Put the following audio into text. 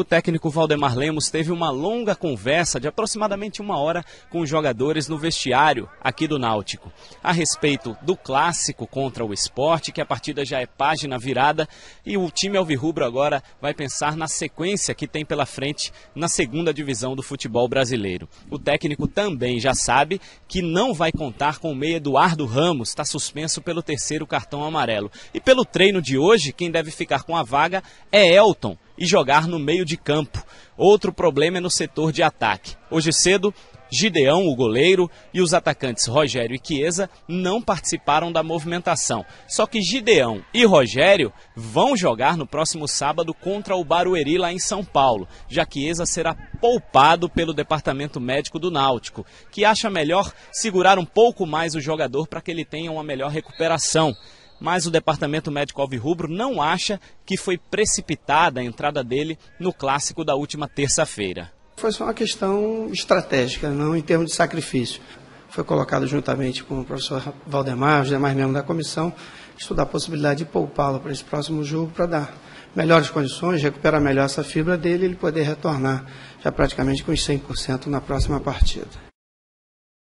o técnico Valdemar Lemos teve uma longa conversa de aproximadamente uma hora com os jogadores no vestiário aqui do Náutico. A respeito do clássico contra o esporte, que a partida já é página virada e o time alvirrubro agora vai pensar na sequência que tem pela frente na segunda divisão do futebol brasileiro. O técnico também já sabe que não vai contar com o meia Eduardo Ramos, está suspenso pelo terceiro cartão amarelo. E pelo treino de hoje, quem deve ficar com a vaga é Elton, e jogar no meio de campo. Outro problema é no setor de ataque. Hoje cedo, Gideão, o goleiro, e os atacantes Rogério e Chiesa não participaram da movimentação. Só que Gideão e Rogério vão jogar no próximo sábado contra o Barueri lá em São Paulo, já Chiesa será poupado pelo departamento médico do Náutico, que acha melhor segurar um pouco mais o jogador para que ele tenha uma melhor recuperação mas o Departamento Médico Alvirrubro não acha que foi precipitada a entrada dele no clássico da última terça-feira. Foi só uma questão estratégica, não em termos de sacrifício. Foi colocado juntamente com o professor Valdemar, os demais membros da comissão, estudar a possibilidade de poupá-lo para esse próximo jogo para dar melhores condições, recuperar melhor essa fibra dele e ele poder retornar já praticamente com os 100% na próxima partida.